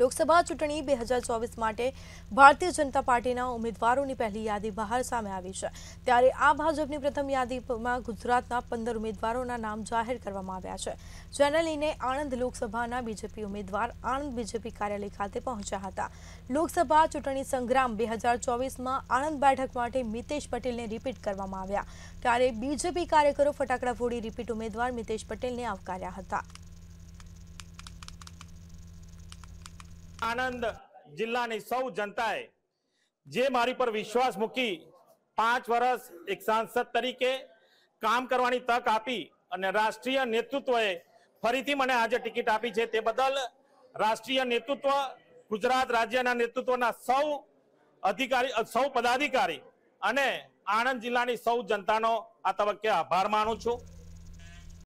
લોકસભા ચૂંટણી બે હજાર ચોવીસ માટે ભારતીય જનતા પાર્ટીના ઉમેદવારોની પહેલી યાદી બહાર સામે આવી છે ત્યારે આ ભાજપની પ્રથમ યાદીમાં ગુજરાતના પંદર ઉમેદવારોના નામ જાહેર કરવામાં આવ્યા છે જેને લઈને આણંદ લોકસભાના બીજેપી ઉમેદવાર આણંદ બીજેપી કાર્યાલય ખાતે પહોંચ્યા હતા લોકસભા ચૂંટણી સંગ્રામ બે હજાર ચોવીસમાં આણંદ બેઠક માટે મિતેશ પટેલને રિપીટ કરવામાં આવ્યા ત્યારે બીજેપી કાર્યકરો ફટાકડા ફોડી રિપીટ ઉમેદવાર મિતેશ પટેલને આવકાર્યા હતા આણંદ જિલ્લાની સૌ જનતાએ જે મારી પર વિશ્વાસ મૂકી પાંચ વર્ષ એક સાંસદ તરીકે કામ કરવાની તક આપી અને રાષ્ટ્રીય નેતૃત્વએ ફરીથી મને આજે ટિકિટ આપી છે તે બદલ રાષ્ટ્રીય નેતૃત્વ ગુજરાત રાજ્યના નેતૃત્વના સૌ અધિકારી સૌ પદાધિકારી અને આણંદ જિલ્લાની સૌ જનતાનો આ તબક્કે આભાર માનું છું